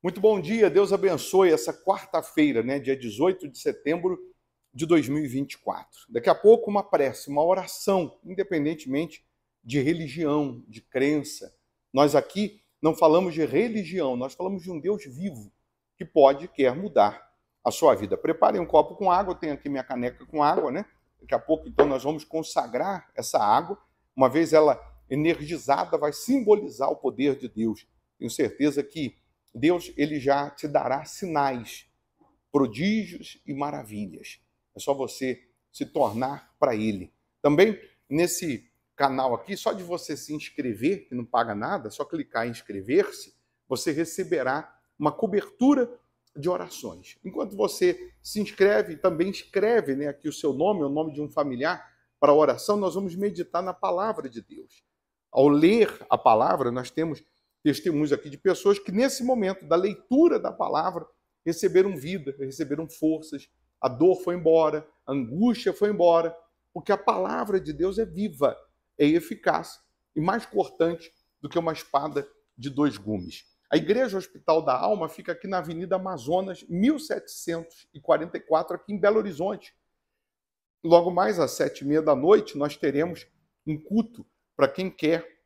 Muito bom dia, Deus abençoe essa quarta-feira, né, dia 18 de setembro de 2024. Daqui a pouco, uma prece, uma oração, independentemente de religião, de crença. Nós aqui não falamos de religião, nós falamos de um Deus vivo que pode e quer mudar a sua vida. Preparem um copo com água, tenho aqui minha caneca com água, né? Daqui a pouco, então, nós vamos consagrar essa água. Uma vez ela energizada, vai simbolizar o poder de Deus. Tenho certeza que Deus ele já te dará sinais, prodígios e maravilhas. É só você se tornar para Ele. Também nesse canal aqui, só de você se inscrever, que não paga nada, só clicar em inscrever-se, você receberá uma cobertura de orações. Enquanto você se inscreve, também escreve né, aqui o seu nome, o nome de um familiar, para a oração, nós vamos meditar na palavra de Deus. Ao ler a palavra, nós temos testemunhos aqui de pessoas que, nesse momento da leitura da palavra, receberam vida, receberam forças, a dor foi embora, a angústia foi embora, porque a palavra de Deus é viva, é eficaz e mais cortante do que uma espada de dois gumes. A Igreja Hospital da Alma fica aqui na Avenida Amazonas, 1744, aqui em Belo Horizonte. Logo mais às sete e meia da noite, nós teremos um culto para quem quer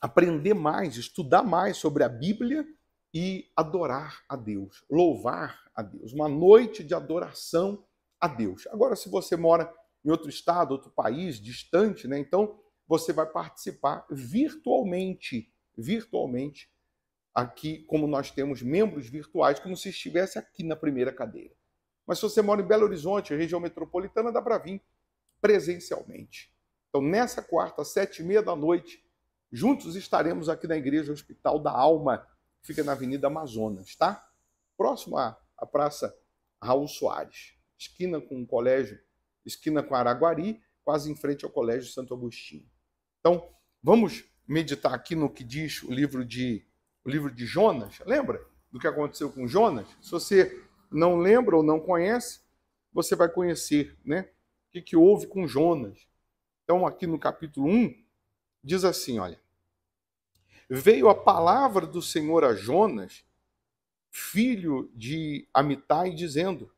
aprender mais, estudar mais sobre a Bíblia e adorar a Deus, louvar a Deus, uma noite de adoração a Deus. Agora, se você mora em outro estado, outro país, distante, né? Então você vai participar virtualmente, virtualmente, aqui, como nós temos membros virtuais, como se estivesse aqui na primeira cadeira. Mas se você mora em Belo Horizonte, região metropolitana, dá para vir presencialmente. Então, nessa quarta, sete e meia da noite, Juntos estaremos aqui na Igreja Hospital da Alma, que fica na Avenida Amazonas, tá? Próximo à, Praça Raul Soares, esquina com o colégio, esquina com Araguari, quase em frente ao Colégio Santo Agostinho. Então, vamos meditar aqui no que diz o livro de o livro de Jonas. Lembra do que aconteceu com Jonas? Se você não lembra ou não conhece, você vai conhecer, né? O que, que houve com Jonas. Então, aqui no capítulo 1, diz assim: olha, veio a palavra do Senhor a Jonas, filho de Amitai, dizendo: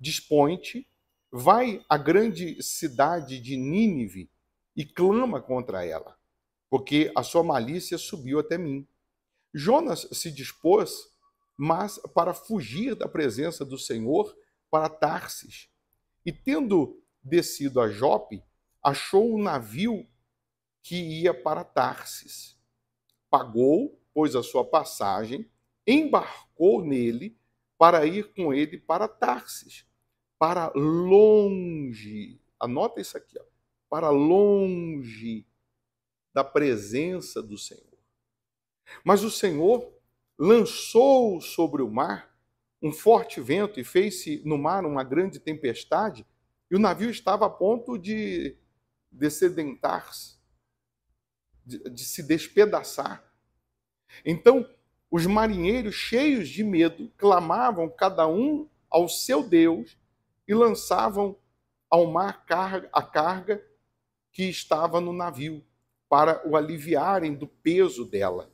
Dispõe-te, vai à grande cidade de Nínive e clama contra ela, porque a sua malícia subiu até mim. Jonas se dispôs, mas para fugir da presença do Senhor para Tarsis. E tendo descido a Jope, achou um navio que ia para Tarsis. Pagou, pois, a sua passagem, embarcou nele para ir com ele para Tarsis, para longe. Anota isso aqui, ó, para longe da presença do Senhor. Mas o Senhor lançou sobre o mar um forte vento e fez-se no mar uma grande tempestade, e o navio estava a ponto de descedentar-se de, de se despedaçar. Então, os marinheiros, cheios de medo, clamavam cada um ao seu Deus e lançavam ao mar a carga que estava no navio, para o aliviarem do peso dela.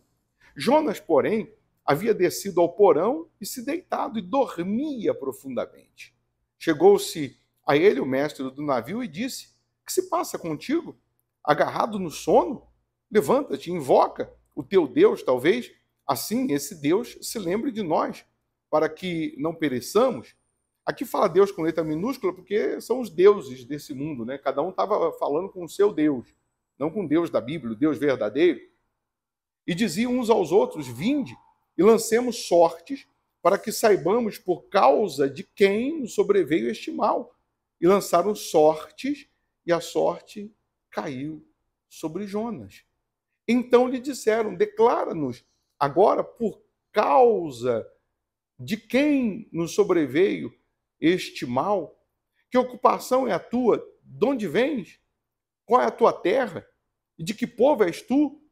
Jonas, porém, havia descido ao porão e se deitado e dormia profundamente. Chegou-se a ele o mestre do navio e disse: Que se passa contigo? Agarrado no sono? Levanta-te, invoca o teu Deus, talvez assim esse Deus se lembre de nós, para que não pereçamos. Aqui fala Deus com letra minúscula porque são os deuses desse mundo, né? Cada um estava falando com o seu Deus, não com Deus da Bíblia, o Deus verdadeiro. E diziam uns aos outros: Vinde e lancemos sortes para que saibamos por causa de quem sobreveio este mal. E lançaram sortes, e a sorte caiu sobre Jonas. Então lhe disseram: Declara-nos agora por causa de quem nos sobreveio este mal? Que ocupação é a tua? De onde vens? Qual é a tua terra? E de que povo és tu?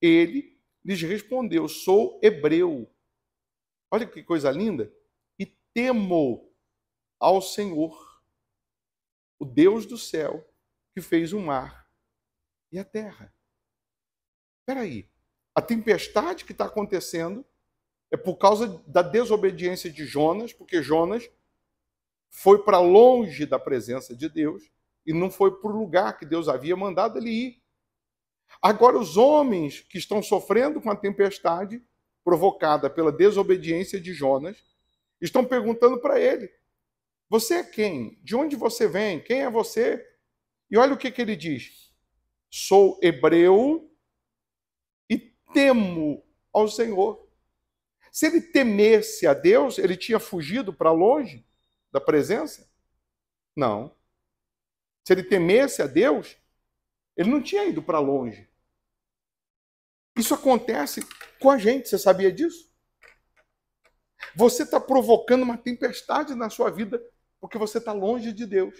Ele lhes respondeu: Sou hebreu. Olha que coisa linda! E temo ao Senhor, o Deus do céu, que fez o mar e a terra. Peraí, a tempestade que está acontecendo é por causa da desobediência de Jonas, porque Jonas foi para longe da presença de Deus e não foi para o lugar que Deus havia mandado ele ir. Agora, os homens que estão sofrendo com a tempestade provocada pela desobediência de Jonas estão perguntando para ele: Você é quem? De onde você vem? Quem é você? E olha o que, que ele diz: Sou hebreu temo ao Senhor. Se ele temesse a Deus, ele tinha fugido para longe da presença? Não. Se ele temesse a Deus, ele não tinha ido para longe. Isso acontece com a gente, você sabia disso? Você está provocando uma tempestade na sua vida porque você está longe de Deus.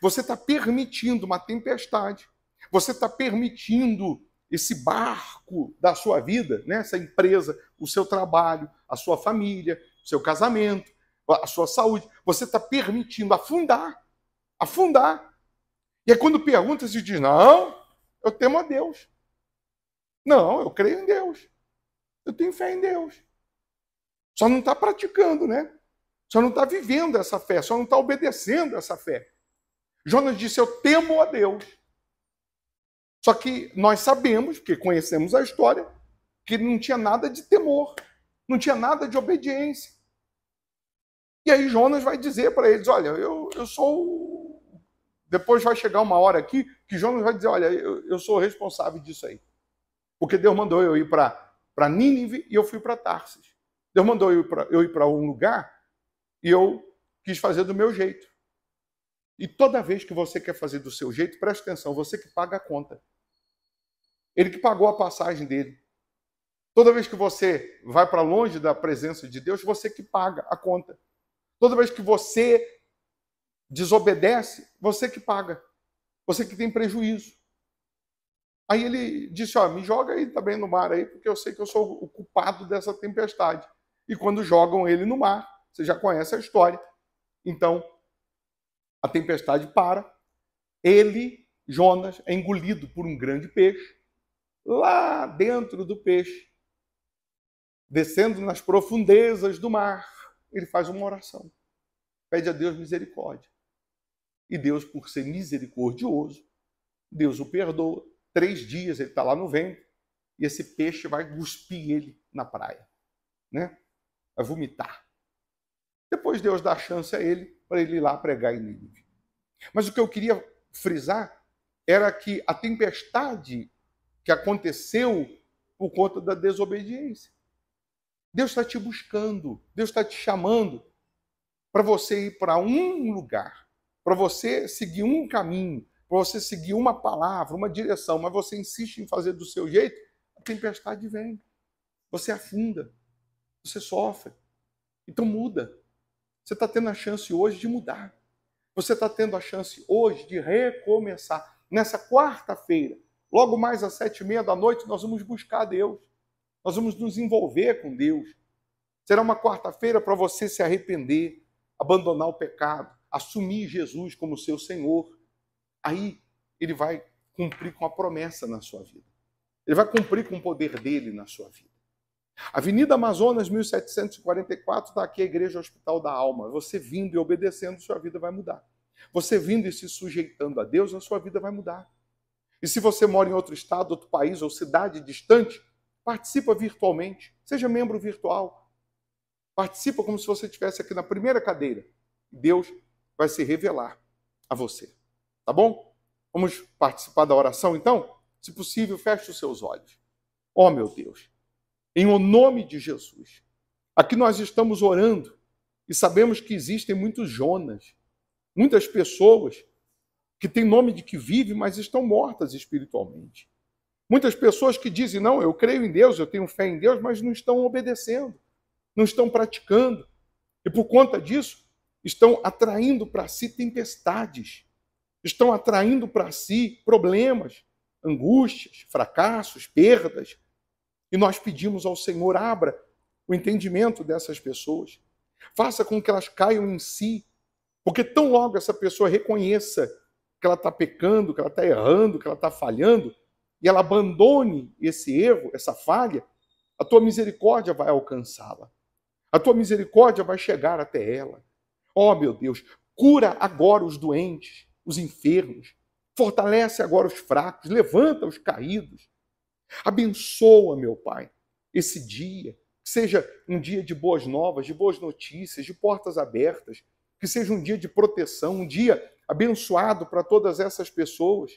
Você está permitindo uma tempestade. Você está permitindo esse barco da sua vida, né? essa empresa, o seu trabalho, a sua família, o seu casamento, a sua saúde. Você está permitindo afundar, afundar. E aí quando pergunta, se diz, não, eu temo a Deus. Não, eu creio em Deus. Eu tenho fé em Deus. Só não está praticando, né? Só não está vivendo essa fé, só não está obedecendo essa fé. Jonas disse, eu temo a Deus. Só que nós sabemos, porque conhecemos a história, que não tinha nada de temor, não tinha nada de obediência. E aí Jonas vai dizer para eles: Olha, eu, eu sou. Depois vai chegar uma hora aqui que Jonas vai dizer: Olha, eu, eu sou responsável disso aí. Porque Deus mandou eu ir para Nínive e eu fui para Tarsis. Deus mandou eu ir para um lugar e eu quis fazer do meu jeito. E toda vez que você quer fazer do seu jeito, preste atenção, você que paga a conta. Ele que pagou a passagem dele. Toda vez que você vai para longe da presença de Deus, você que paga a conta. Toda vez que você desobedece, você que paga. Você que tem prejuízo. Aí ele disse: Ó, me joga aí também no mar aí, porque eu sei que eu sou o culpado dessa tempestade. E quando jogam ele no mar, você já conhece a história. Então, a tempestade para, ele, Jonas, é engolido por um grande peixe. Lá dentro do peixe, descendo nas profundezas do mar, ele faz uma oração. Pede a Deus misericórdia. E Deus, por ser misericordioso, Deus o perdoa. Três dias ele está lá no ventre e esse peixe vai cuspir ele na praia, né? Vai vomitar. Depois Deus dá chance a ele para ele ir lá pregar em Nínive. Mas o que eu queria frisar era que a tempestade que aconteceu por conta da desobediência. Deus está te buscando, Deus está te chamando para você ir para um lugar, para você seguir um caminho, para você seguir uma palavra, uma direção, mas você insiste em fazer do seu jeito, a tempestade vem. Você afunda, você sofre. Então muda. Você está tendo a chance hoje de mudar. Você está tendo a chance hoje de recomeçar. Nessa quarta-feira, logo mais às sete e meia da noite, nós vamos buscar Deus. Nós vamos nos envolver com Deus. Será uma quarta-feira para você se arrepender, abandonar o pecado, assumir Jesus como seu Senhor. Aí ele vai cumprir com a promessa na sua vida. Ele vai cumprir com o poder dele na sua vida. Avenida Amazonas, 1744, está aqui a Igreja Hospital da Alma. Você vindo e obedecendo, sua vida vai mudar. Você vindo e se sujeitando a Deus, a sua vida vai mudar. E se você mora em outro estado, outro país ou cidade distante, participa virtualmente. Seja membro virtual. Participa como se você estivesse aqui na primeira cadeira. Deus vai se revelar a você. Tá bom? Vamos participar da oração então? Se possível, feche os seus olhos. Ó oh, meu Deus, em o nome de Jesus. Aqui nós estamos orando e sabemos que existem muitos Jonas, muitas pessoas que têm nome de que vivem, mas estão mortas espiritualmente. Muitas pessoas que dizem, não, eu creio em Deus, eu tenho fé em Deus, mas não estão obedecendo, não estão praticando. E por conta disso, estão atraindo para si tempestades, estão atraindo para si problemas, angústias, fracassos, perdas, e nós pedimos ao Senhor: abra o entendimento dessas pessoas, faça com que elas caiam em si, porque tão logo essa pessoa reconheça que ela está pecando, que ela está errando, que ela está falhando, e ela abandone esse erro, essa falha, a tua misericórdia vai alcançá-la. A tua misericórdia vai chegar até ela. Ó oh, meu Deus, cura agora os doentes, os enfermos, fortalece agora os fracos, levanta os caídos, Abençoa, meu Pai, esse dia, que seja um dia de boas novas, de boas notícias, de portas abertas, que seja um dia de proteção, um dia abençoado para todas essas pessoas.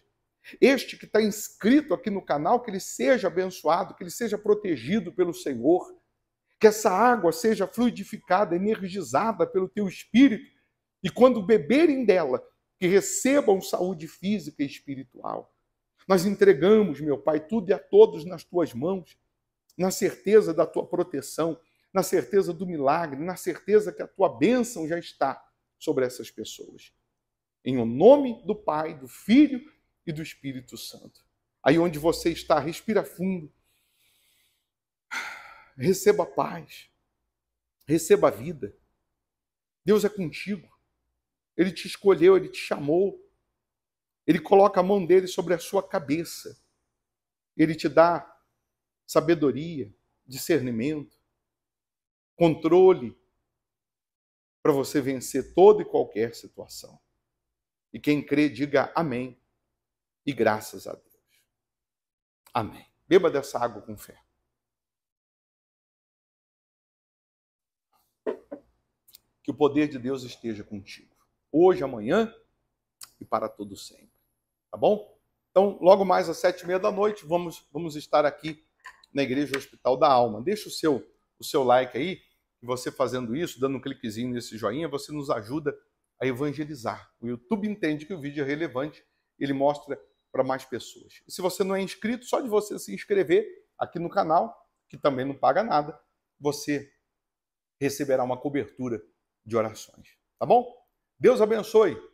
Este que está inscrito aqui no canal, que ele seja abençoado, que ele seja protegido pelo Senhor, que essa água seja fluidificada, energizada pelo teu espírito, e quando beberem dela, que recebam saúde física e espiritual. Nós entregamos, meu Pai, tudo e a todos nas tuas mãos, na certeza da tua proteção, na certeza do milagre, na certeza que a tua bênção já está sobre essas pessoas. Em o nome do Pai, do Filho e do Espírito Santo. Aí onde você está, respira fundo. Receba paz. Receba vida. Deus é contigo. Ele te escolheu, ele te chamou. Ele coloca a mão dele sobre a sua cabeça. Ele te dá sabedoria, discernimento, controle para você vencer toda e qualquer situação. E quem crê, diga amém e graças a Deus. Amém. Beba dessa água com fé. Que o poder de Deus esteja contigo, hoje, amanhã e para todo sempre. Tá bom? Então, logo mais às sete e meia da noite, vamos, vamos estar aqui na Igreja Hospital da Alma. Deixa o seu, o seu like aí, e você fazendo isso, dando um cliquezinho nesse joinha, você nos ajuda a evangelizar. O YouTube entende que o vídeo é relevante, ele mostra para mais pessoas. E se você não é inscrito, só de você se inscrever aqui no canal, que também não paga nada, você receberá uma cobertura de orações. Tá bom? Deus abençoe.